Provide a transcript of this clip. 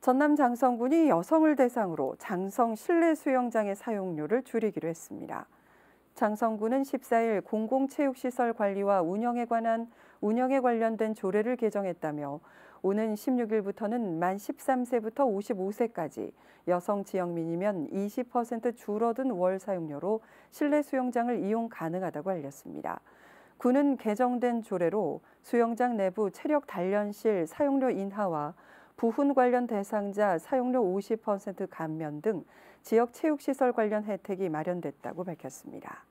전남 장성군이 여성을 대상으로 장성 실내 수영장의 사용료를 줄이기로 했습니다. 장성군은 14일 공공체육시설 관리와 운영에 관한 운영에 관련된 조례를 개정했다며 오는 16일부터는 만 13세부터 55세까지 여성 지역민이면 20% 줄어든 월 사용료로 실내 수영장을 이용 가능하다고 알렸습니다. 군은 개정된 조례로 수영장 내부 체력 단련실 사용료 인하와 부훈 관련 대상자 사용료 50% 감면 등 지역 체육시설 관련 혜택이 마련됐다고 밝혔습니다.